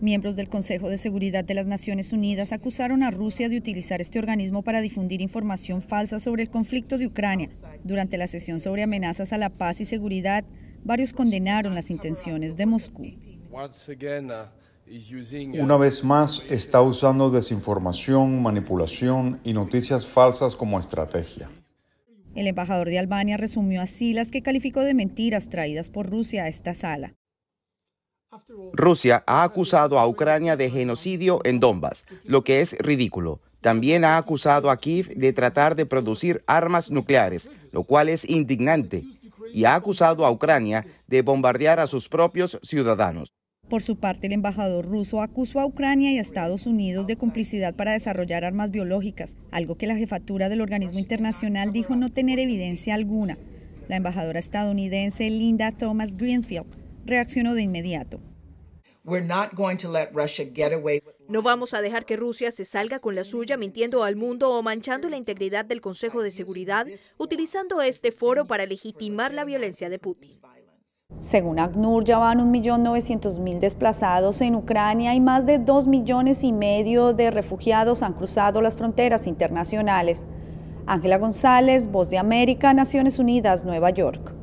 Miembros del Consejo de Seguridad de las Naciones Unidas acusaron a Rusia de utilizar este organismo para difundir información falsa sobre el conflicto de Ucrania. Durante la sesión sobre amenazas a la paz y seguridad, varios condenaron las intenciones de Moscú. Uh, uh, Una vez más, está usando desinformación, manipulación y noticias falsas como estrategia. El embajador de Albania resumió así las que calificó de mentiras traídas por Rusia a esta sala. Rusia ha acusado a Ucrania de genocidio en Donbass, lo que es ridículo. También ha acusado a Kiev de tratar de producir armas nucleares, lo cual es indignante. Y ha acusado a Ucrania de bombardear a sus propios ciudadanos. Por su parte, el embajador ruso acusó a Ucrania y a Estados Unidos de complicidad para desarrollar armas biológicas, algo que la jefatura del organismo internacional dijo no tener evidencia alguna. La embajadora estadounidense Linda Thomas Greenfield reaccionó de inmediato. No vamos a dejar que Rusia se salga con la suya mintiendo al mundo o manchando la integridad del Consejo de Seguridad, utilizando este foro para legitimar la violencia de Putin. Según ACNUR, ya van 1.900.000 desplazados en Ucrania y más de 2 millones y medio de refugiados han cruzado las fronteras internacionales. Ángela González, Voz de América, Naciones Unidas, Nueva York.